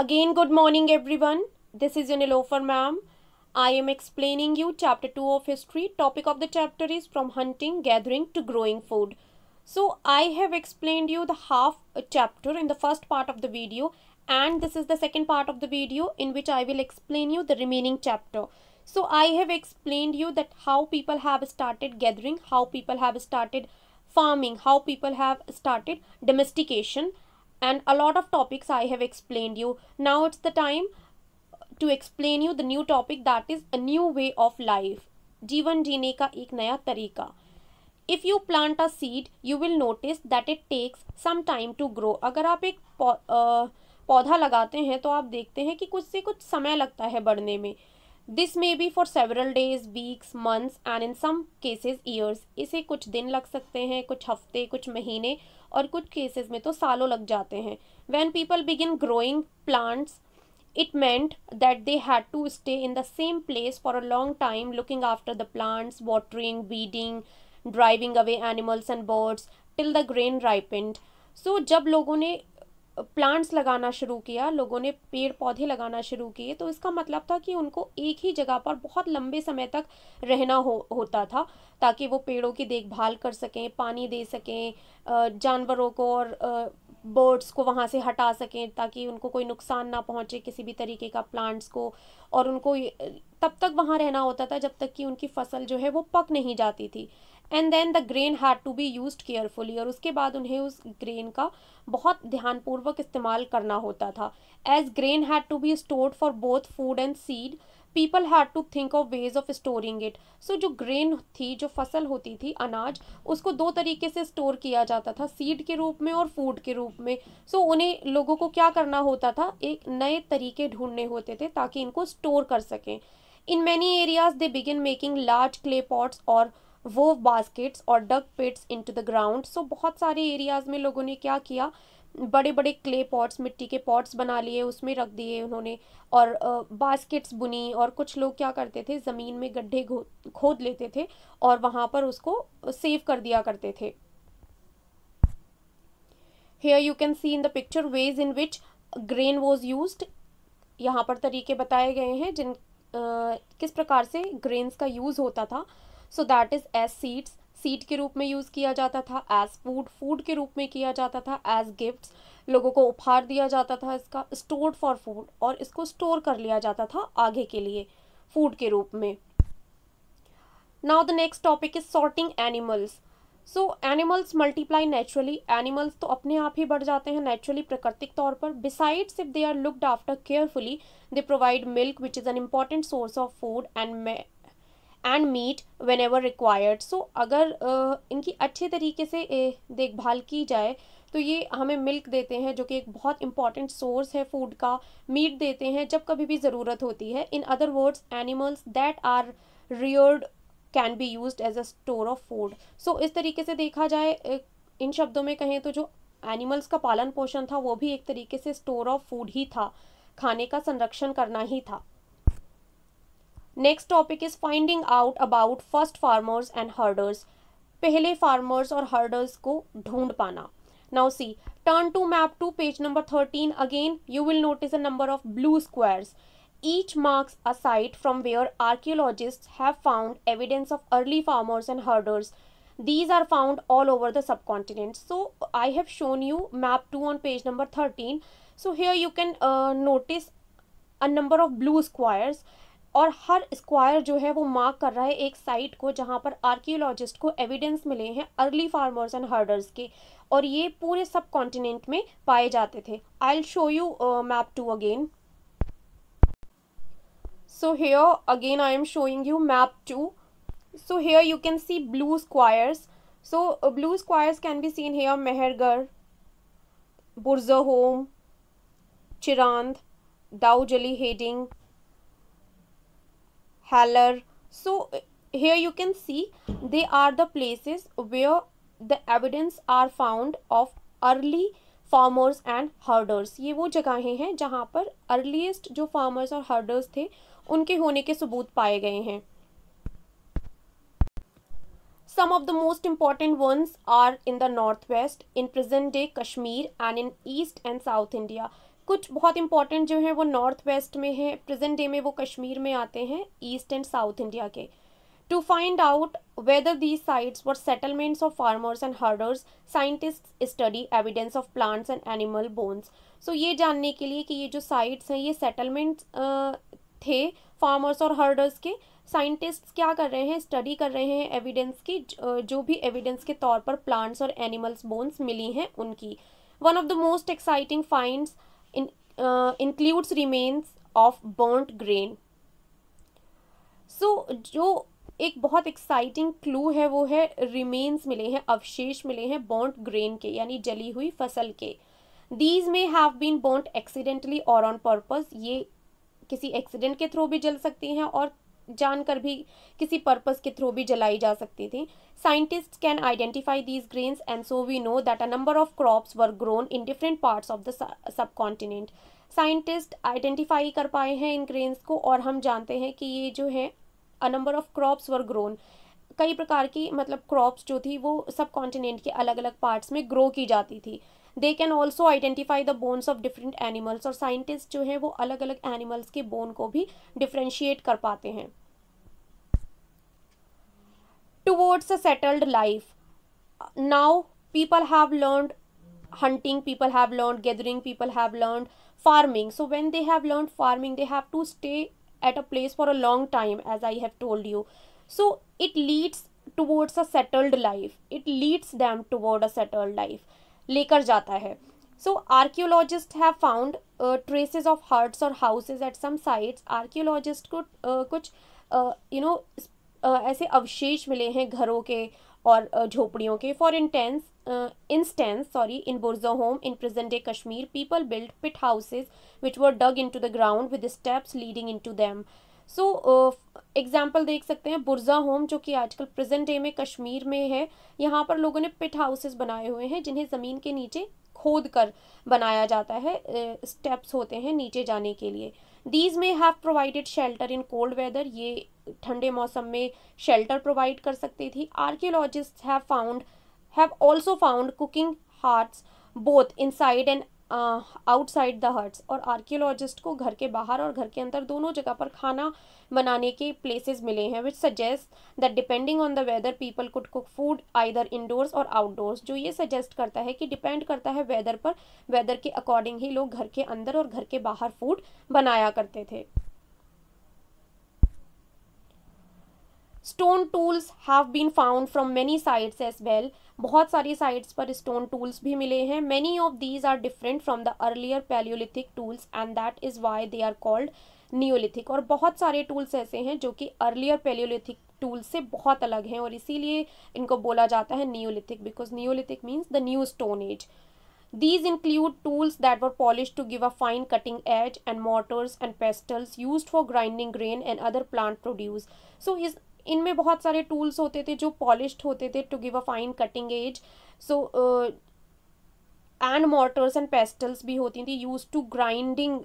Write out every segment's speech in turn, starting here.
Again, good morning everyone. This is Unilofer ma'am. I am explaining you chapter 2 of history. Topic of the chapter is from hunting, gathering to growing food. So I have explained you the half uh, chapter in the first part of the video and this is the second part of the video in which I will explain you the remaining chapter. So I have explained you that how people have started gathering, how people have started farming, how people have started domestication and a lot of topics I have explained you. Now it's the time to explain you the new topic that is a new way of life. जीवन जीने का एक नया तरीका if you plant a seed you will notice that it takes some time to grow अगर आप एक पौधा लगाते हैं तो आप देखते हैं कि कुछ से कुछ समय लगता है बढ़ने में this may be for several days weeks months and in some cases years इसे कुछ दिन लग सकते हैं कुछ हफ्ते कुछ महीने और कुछ केसेस में तो सालों लग जाते हैं when people begin growing plants it meant that they had to stay in the same place for a long time looking after the plants watering weeding driving away animals and birds till the grain ripened so जब लोगों ने plants लगाना शुरू किया लोगों ने पेड़ पौधे लगाना शुरू किए तो इसका मतलब था कि उनको एक ही जगह पर बहुत लंबे समय तक रहना हो होता था ताकि वो पेड़ों की देखभाल कर सकें पानी दे सकें जानवरों को और बर्ड्स को वहाँ से हटा सकें ताकि उनको कोई नुकसान ना पहुँचे किसी भी तरीके का प्लांट्स को और उनको तब तक वहाँ रहना होता था जब तक कि उनकी फसल जो है वो पक नहीं जाती थी and then the grain had to be used carefully और उसके बाद उन्हें उस ग्रेन का बहुत ध्यानपूर्वक इस्तेमाल करना होता था as grain had to be stored for both food and seed people had to think of ways of storing it so जो ग्रेन थी जो फसल होती थी अनाज उसको दो तरीके से स्टोर किया जाता था सीड के रूप में और फूड के रूप में सो so, उन्हें लोगों को क्या करना होता था एक नए तरीके ढूंढने होते थे ताकि इनको स्टोर कर सकें in many areas they begin making large clay pots और वो बास्केट्स और dug pits in to the ground so बहुत सारे एरियाज़ में लोगों ने क्या किया बड़े बड़े क्ले पॉट्स मिट्टी के पॉट्स बना लिए उसमें रख दिए उन्होंने और बास्केट्स बुनी और कुछ लोग क्या करते थे ज़मीन में गड्ढे खोद लेते थे और वहाँ पर उसको सेव कर दिया करते थे here you can see in the picture ways in which grain was used यहाँ पर तरीके बताए गए हैं जिन आ, किस प्रकार से ग्रेन्स का यूज़ होता था so that is as seeds seed के रूप में यूज़ किया जाता था एज फूड फूड के रूप में किया जाता था एज गिफ्ट्स लोगों को उपहार दिया जाता था इसका स्टोर फॉर फूड और इसको स्टोर कर लिया जाता था आगे के लिए फूड के रूप में now the next topic is sorting animals so animals multiply naturally animals तो अपने आप ही बढ़ जाते हैं नेचुरली प्राकृतिक तौर पर besides if they are looked after carefully they provide milk which is an important source of food and and meat whenever required so अगर uh, इनकी अच्छे तरीके से देखभाल की जाए तो ये हमें मिल्क देते हैं जो कि एक बहुत इंपॉर्टेंट सोर्स है फूड का मीट देते हैं जब कभी भी ज़रूरत होती है in other words animals that are reared can be used as a store of food so इस तरीके से देखा जाए इन शब्दों में कहें तो जो एनिमल्स का पालन पोषण था वो भी एक तरीके से स्टोर ऑफ फूड ही था खाने का संरक्षण करना ही था Next topic is finding out about first farmers and herders. पहले farmers और herders को ढूंढ पाना. Now see, turn to map to page number 13. Again, you will notice a number of blue squares. Each marks a site from where archaeologists have found evidence of early farmers and herders. These are found all over the subcontinent. So I have shown you map 2 on page number 13. So here you can uh, notice a number of blue squares और हर square जो है वो mark कर रहा है एक site को जहाँ पर आर्कियोलॉजिस्ट को एविडेंस मिले हैं अर्ली फार्मर्स एंड हर्डर्स के और ये पूरे सब कॉन्टिनेंट में पाए जाते थे I show you map two again so here again I am showing you map two so here you can see blue squares so blue squares can be seen here Mehrgarh Burzahom Chirand Daojali Hading Haller. So here you can see they are the places where the evidence are found of early farmers and herders. ये वो जगहें हैं जहाँ पर earliest जो farmers और herders थे उनके होने के सबूत पाए गए हैं Some of the most important ones are in the northwest, in present day Kashmir, and in east and south India. कुछ बहुत इंपॉर्टेंट जो हैं वो नॉर्थ वेस्ट में हैं प्रेजेंट डे में वो कश्मीर में आते हैं ईस्ट एंड साउथ इंडिया के to find out whether these sites were settlements of farmers and herders scientist study evidence of plants and animal bones so ये जानने के लिए कि ये जो साइट्स हैं ये सेटलमेंट थे फार्मर्स और हर्डर्स के साइंटिस्ट क्या कर रहे हैं स्टडी कर रहे हैं एविडेंस की जो भी एविडेंस के तौर पर प्लांट्स और एनिमल्स बोन्स मिली हैं उनकी one of the most exciting finds uh, includes remains of burnt grain so so, जो एक बहुत एक्साइटिंग क्लू है वो है रिमेन्स मिले हैं अवशेष मिले हैं बॉन्ट ग्रेन के यानी जली हुई फसल के these may have been burnt accidentally or on purpose ये किसी एक्सीडेंट के थ्रू भी जल सकती हैं और जानकर भी किसी पर्पस के थ्रू भी जलाई जा सकती थी scientist can identify these grains and so we know that a number of crops were grown in different parts of the subcontinent scientist identify कर पाए हैं इन ग्रेन्स को और हम जानते हैं कि ये जो है a number of crops were grown कई प्रकार की मतलब क्रॉप्स जो थी वो सब कॉन्टिनेंट के अलग अलग पार्ट्स में ग्रो की जाती थी they can also identify the bones of different animals और साइंटिस्ट जो है वो अलग अलग एनिमल्स के बोन को भी डिफ्रेंशिएट कर पाते हैं towards a settled life now people have learned hunting people have learned gathering people have learned farming so when they have learned farming they have to stay at a place for a long time as i have told you so it leads towards a settled life it leads them toward a settled life lekar jata hai so archaeologists have found uh, traces of huts or houses at some sites archaeologists could uh, kuch uh, you know ऐसे अवशेष मिले हैं घरों के और झोपड़ियों के for intense instance sorry in Burzahom in present day Kashmir people build pit houses which were dug in to the ground with steps leading in to them so example देख सकते हैं बुरजा होम जो कि आजकल प्रेजेंट डे में कश्मीर में है यहाँ पर लोगों ने पिट हाउसेस बनाए हुए हैं जिन्हें ज़मीन के नीचे खोद कर बनाया जाता है स्टेप्स होते हैं नीचे जाने के लिए these may have provided shelter in cold weather ये ठंडे मौसम में शेल्टर प्रोवाइड कर सकती थी archaeologist have found have also found cooking hearths both inside and outside the huts और आर्कियोलॉजिस्ट को घर के बाहर और घर के अंदर दोनों जगह पर खाना बनाने के प्लेसेस मिले हैं which suggest that depending on the weather people could cook food either indoors or outdoors जो ये सजेस्ट करता है कि डिपेंड करता है वेदर पर वेदर के अकॉर्डिंग ही लोग घर के अंदर और घर के बाहर फूड बनाया करते थे stone tools have been found from many sites as well बहुत सारी साइड्स पर स्टोन टूल्स भी मिले हैं many of these are different from the earlier palaeolithic tools and that is why they are called neolithic और बहुत सारे tools ऐसे हैं जो कि अर्लियर पैलियोलिथिक टूल्स से बहुत अलग हैं और इसीलिए इनको बोला जाता है neolithic because neolithic means the new stone age these include tools that were polish to give a fine cutting edge and mortars and pestles use for grinding grain and other plant produce so इस इनमें बहुत सारे tools होते थे जो polish होते थे to give a fine cutting edge so and mortars and pestles भी होती थी use to grinding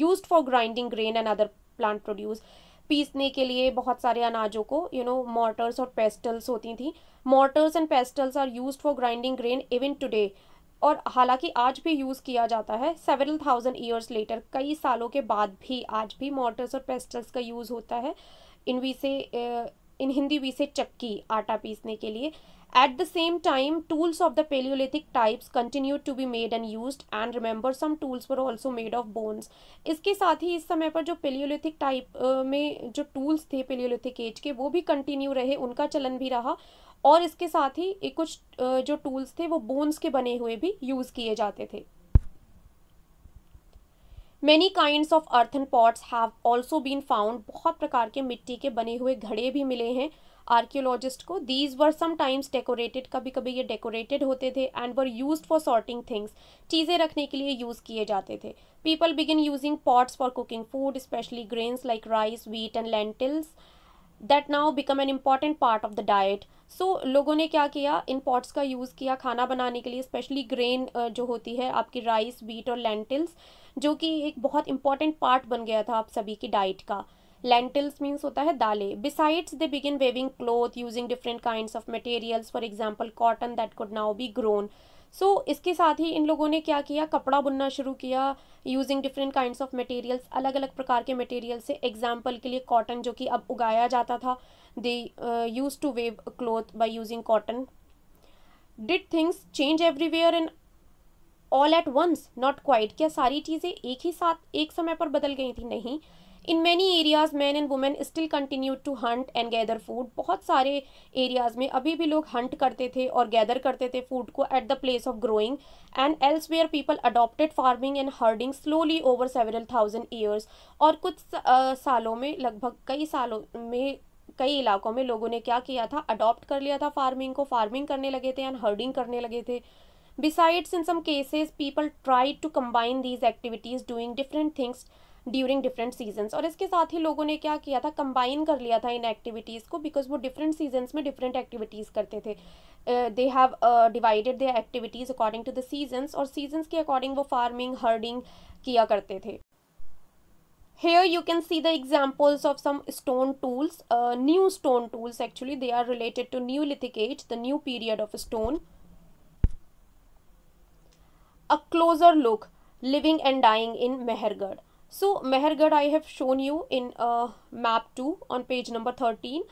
use for grinding grain and other plant produce पीसने के लिए बहुत सारे अनाजों को यू नो मोटर्स और पेस्टल्स होती थी mortars and pestles are use for grinding grain even today और हालांकि आज भी यूज़ किया जाता है सेवरल थाउजेंड ईयर्स लेटर कई सालों के बाद भी आज भी मोटर्स और पेस्टल्स का यूज़ होता है इन वी से इन हिंदी वी से चक्की आटा पीसने के लिए at the same time tools of the palaeolithic types continue to be made and use and remember some tools for also made of bones इसके साथ ही इस समय पर जो पेलियोलिथिक टाइप में जो टूल्स थे पेलियोलिथिक एज के वो भी कंटिन्यू रहे उनका चलन भी रहा और इसके साथ ही कुछ जो टूल्स थे वो बोन्स के बने हुए भी यूज़ किए जाते थे many kind of earthen pots have also been found बहुत प्रकार के मिट्टी के बने हुए घड़े भी मिले हैं आर्क्योलॉजिस्ट को दीज वर समाइम्स डेकोरेटेड कभी कभी ये डेकोरेटेड होते थे and were use for sorting things चीज़ें रखने के लिए यूज़ किए जाते थे people begin using pots for cooking food specially grains like rice wheat and lentils that now become an important part of the diet so लोगों ने क्या किया इन पॉट्स का यूज़ किया खाना बनाने के लिए स्पेशली ग्रेन जो होती है आपकी राइस वीट और लेंटिल्स जो कि एक बहुत इंपॉर्टेंट पार्ट बन गया था आप सभी की डाइट का लेंटिल्स मीन्स होता है दालें besides they begin weaving cloth using different kind of materials for example cotton that could now be grown so so, इसके साथ ही इन लोगों ने क्या किया कपड़ा बुनना शुरू किया using different kind of materials अलग अलग प्रकार के मटेरियल से एग्जाम्पल के लिए कॉटन जो कि अब उगाया जाता था they use to weave cloth by using cotton did things change everywhere and all at once not quite क्या सारी चीज़ें एक ही साथ एक समय पर बदल गई थी नहीं in many areas man and women still continue to hunt and gather food बहुत सारे एरियाज़ में अभी भी लोग हंट करते थे और गैदर करते थे फूड को at the place of growing and elsewhere people adopted farming and herding slowly over several thousand years और कुछ सालों में लगभग कई सालों में कई इलाकों में लोगों ने क्या किया था अडॉप्ट कर लिया था फार्मिंग को फार्मिंग करने लगे थे एंड हर्डिंग करने लगे थे besides in some cases people try to combine these activities doing different things during different seasons और इसके साथ ही लोगों ने क्या किया था कम्बाइन कर लिया था इन एक्टिविटीज़ को बिकॉज वो डिफरेंट सीजन्स में डिफरेंट एक्टिविटीज़ करते थे they have divided the activities according to the seasons और सीजन्स के अकॉर्डिंग वो फार्मिंग हर्डिंग किया करते थे here you can see the examples of some stone tools new stone tools actually they are related to new lithic age the new period of stone a closer look living and dying in Mehergarh. So Mehergarh I have shown you in uh, map 2 on page number 13.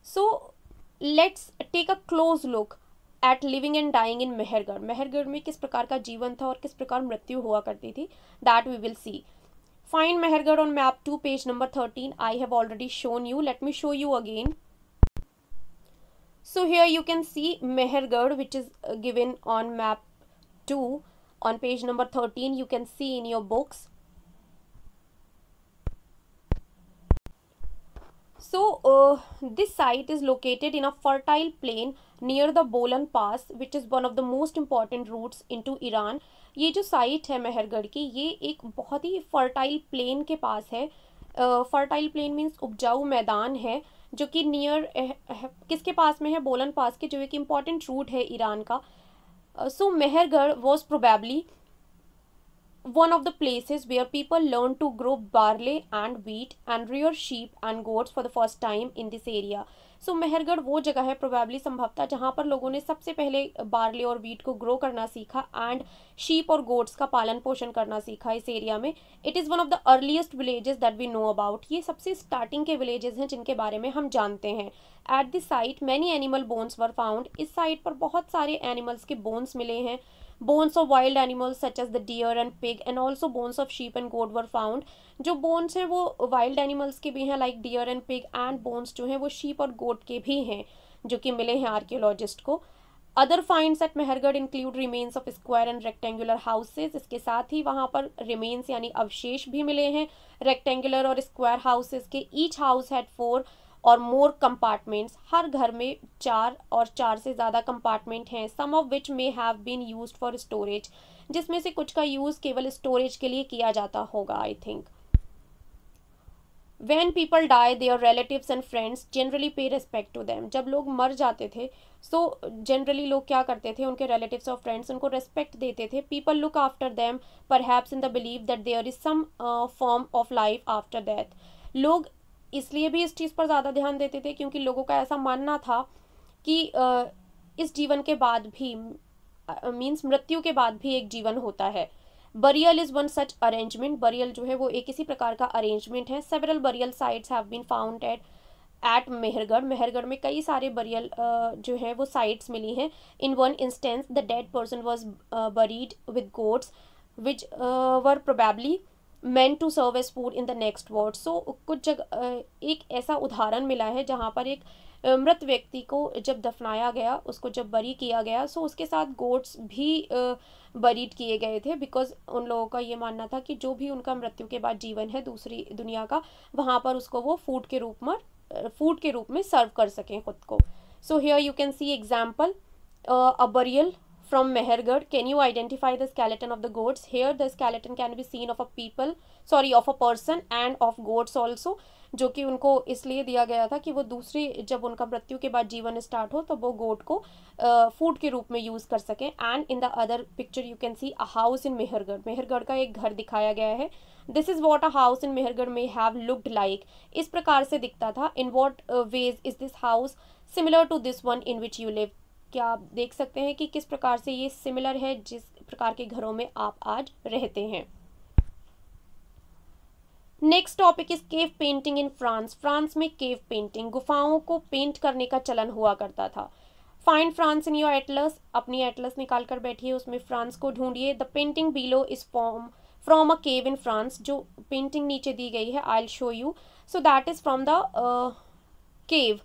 So let's take a close look at living and dying in Mehrgarh Mehrgarh में किस प्रकार का जीवन था और किस प्रकार मृत्यु हुआ करती थी that we will see find Mehrgarh on map to page number thirteen I have already shown you let me show you again so here you can see mehergarh which is given on map 2 on page number 13 you can see in your books So uh, this site is located in a fertile plain near the Bolan Pass which is one of the most important routes into Iran. ये जो site है मेहरगढ़ की ये एक बहुत ही fertile plain के पास है fertile plain means उपजाऊ मैदान है जो कि नियर किसके पास में है बोलन पास के जो एक इम्पॉर्टेंट रूट है ईरान का Uh, so Mehergarh was probably one of the places where people learned to grow barley and wheat and rear sheep and goats for the first time in this area. So so, Mehrgarh वो जगह है probably संभवतः जहाँ पर लोगों ने सबसे पहले बार्ले और वीट को ग्रो करना सीखा एंड शीप और गोट्स का पालन पोषण करना सीखा इस एरिया में it is one of the earliest villages that we know about ये सबसे स्टार्टिंग के विलेजेस हैं जिनके बारे में हम जानते हैं at this site many animal bones were found इस साइट पर बहुत सारे एनिमल्स के बोन्स मिले हैं bones of wild animals such as the deer and pig and also bones of sheep and goat were found जो बोन्स हैं वो वाइल्ड एनिमल्स के भी हैं like deer and pig and bones जो हैं वो शीप और गोट के भी हैं जो कि मिले हैं आर्कियोलॉजिस्ट को other find at Mehrgarh include remains of square and rectangular houses इसके साथ ही वहाँ पर रिमेन्स यानी अवशेष भी मिले हैं रेक्टेंगुलर और स्क्वायर हाउसेज के each house had four or more compartments हर घर में चार और चार से ज़्यादा कंपार्टमेंट हैं some of which may have been used for storage जिसमें से कुछ का यूज़ केवल स्टोरेज के लिए किया जाता होगा I think when people die their relatives and friends generally pay respect to them जब लोग मर जाते थे सो so, जनरली लोग क्या करते थे उनके रिलेटिव और फ्रेंड्स उनको रेस्पेक्ट देते थे people look after them perhaps in the believe that there is some form of life after death लोग इसलिए भी इस चीज़ पर ज़्यादा ध्यान देते थे क्योंकि लोगों का ऐसा मानना था कि uh, इस जीवन के बाद भी मीन्स uh, मृत्यु के बाद भी एक जीवन होता है burial is one such arrangement burial जो है वो एक इसी प्रकार का अरेंजमेंट है several burial sites have been found at at Mehrgarh Mehrgarh में कई सारे बरियल जो है वो साइट्स मिली हैं in one instance the dead person was buried with goods which were probably meant to serve as food in the next world so कुछ जगह एक ऐसा उदाहरण मिला है जहाँ पर एक मृत व्यक्ति को जब दफनाया गया उसको जब बरी किया गया सो उसके साथ गोट्स भी बरीड किए गए थे बिकॉज उन लोगों का ये मानना था कि जो भी उनका मृत्यु के बाद जीवन है दूसरी दुनिया का वहाँ पर उसको वो फूड के रूप में फूड के रूप में सर्व कर सकें खुद को so here you can see example a burial from Mehergarh. Can you identify the skeleton of the goats? Here the skeleton can be seen of a people, sorry, of a person and of goats also. जो कि उनको इसलिए दिया गया था कि वो दूसरी जब उनका मृत्यु के बाद जीवन स्टार्ट हो तो वो गोट को फूड के रूप में यूज़ कर सकें and in the other picture you can see a house in Mehrgarh Mehrgarh का एक घर दिखाया गया है this is what a house in Mehrgarh में हैव लुक्ड लाइक इस प्रकार से दिखता था in what ways is this house similar to this one in which you live क्या आप देख सकते हैं कि किस प्रकार से ये सिमिलर है जिस प्रकार के घरों में आप आज रहते हैं next topic is cave painting in France France में केव पेंटिंग गुफाओं को पेंट करने का चलन हुआ करता था find France in your atlas अपनी एटलस निकाल कर बैठिए उसमें फ्रांस को ढूंढिए the painting below is form from a cave in France जो पेंटिंग नीचे दी गई है I show you so that is from the cave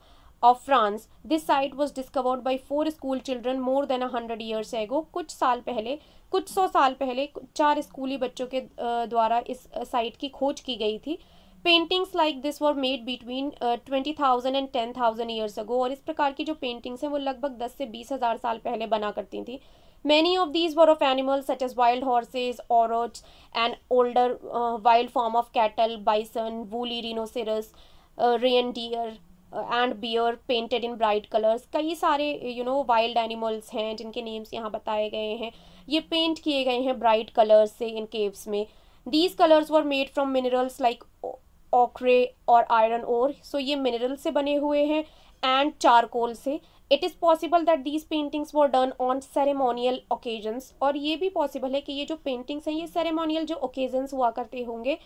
of France this site was discovered by four school children more than a hundred years ago कुछ साल पहले कुछ सौ साल पहले चार स्कूली बच्चों के द्वारा इस साइट की खोज की गई थी paintings like this were made between twenty thousand and ten thousand years ago और इस प्रकार की जो पेंटिंग्स हैं वो लगभग दस से बीस हज़ार साल पहले बना करती थी many of these were of animals such as wild horses और and older wild form of cattle bison woolly rhinoceros reindeer and bear painted in bright colours कई सारे यू नो वाइल्ड एनिमल्स हैं जिनके names यहाँ बताए गए हैं ये पेंट किए गए हैं ब्राइट कलर्स से इन केव्स में these colours were made from minerals like ochre और आयरन ओर सो ये मिनरल से बने हुए हैं एंड चारकोल से it is possible that these paintings were done on ceremonial occasions और ये भी पॉसिबल है कि ये जो पेंटिंग्स हैं ये सेरेमोनियल जो ओकेजन्स हुआ करते होंगे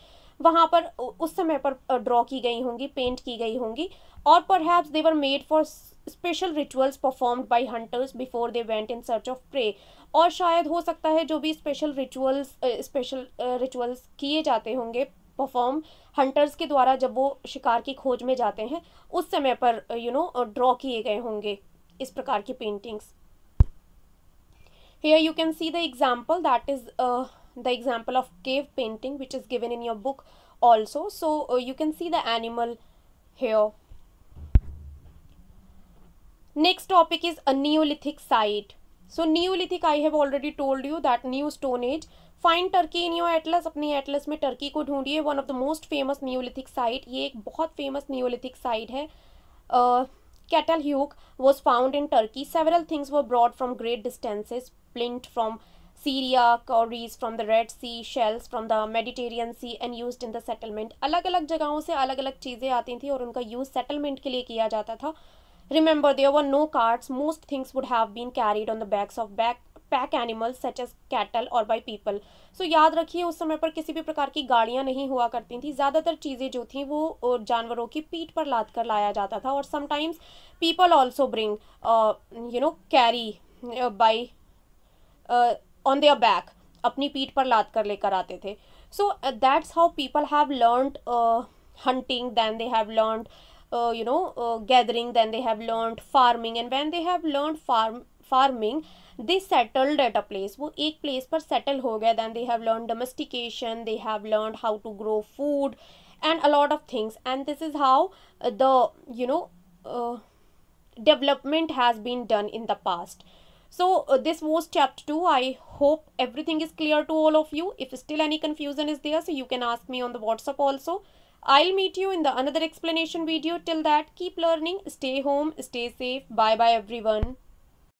वहाँ पर उस समय पर ड्रॉ की गई होंगी पेंट की गई होंगी और perhaps were made for special rituals performed by hunters before they went in search of prey और शायद हो सकता है जो भी स्पेशल रिचुअल्स स्पेशल रिचुअल्स किए जाते होंगे परफॉर्म हंटर्स के द्वारा जब वो शिकार की खोज में जाते हैं उस समय पर यू नो ड्रॉ किए गए होंगे इस प्रकार की paintings here you can see the example that is the example of cave painting which is given in your book also so you can see the animal here next topic is a neolithic site so neolithic I have already told you that new stone age find Turkey in your atlas अपनी atlas में Turkey को ढूंढिए one of the most famous neolithic site ये एक बहुत famous neolithic site है Catalhoyuk was found in Turkey several things were brought from great distances flint from Syria cowries from the Red Sea shells from the Mediterranean Sea and use in the settlement अलग अलग जगहों से अलग अलग चीज़ें आती थी और उनका यूज़ सेटलमेंट के लिए किया जाता था Remember, there were no carts. Most things would have been carried on the backs of back pack animals such as cattle और बाई पीपल सो याद रखिए उस समय पर किसी भी प्रकार की गाड़ियाँ नहीं हुआ करती थी ज़्यादातर चीज़ें जो थी वो जानवरों की पीठ पर लाद कर लाया जाता था और sometimes people also bring you know carry by on their back अपनी पीठ पर लाद कर लेकर आते थे so that's how people have learn hunting then they have learn uh, you know uh, gathering then they have learned farming and when they have learned farm farming they settled at a place वो एक place पर settle हो then they have learned domestication they have learned how to grow food and a lot of things and this is how uh, the you know uh, development has been done in the past so uh, this was chapter 2 i hope everything is clear to all of you if still any confusion is there so you can ask me on the whatsapp also I'll meet you in the another explanation video. Till that, keep learning, stay home, stay safe. Bye bye everyone.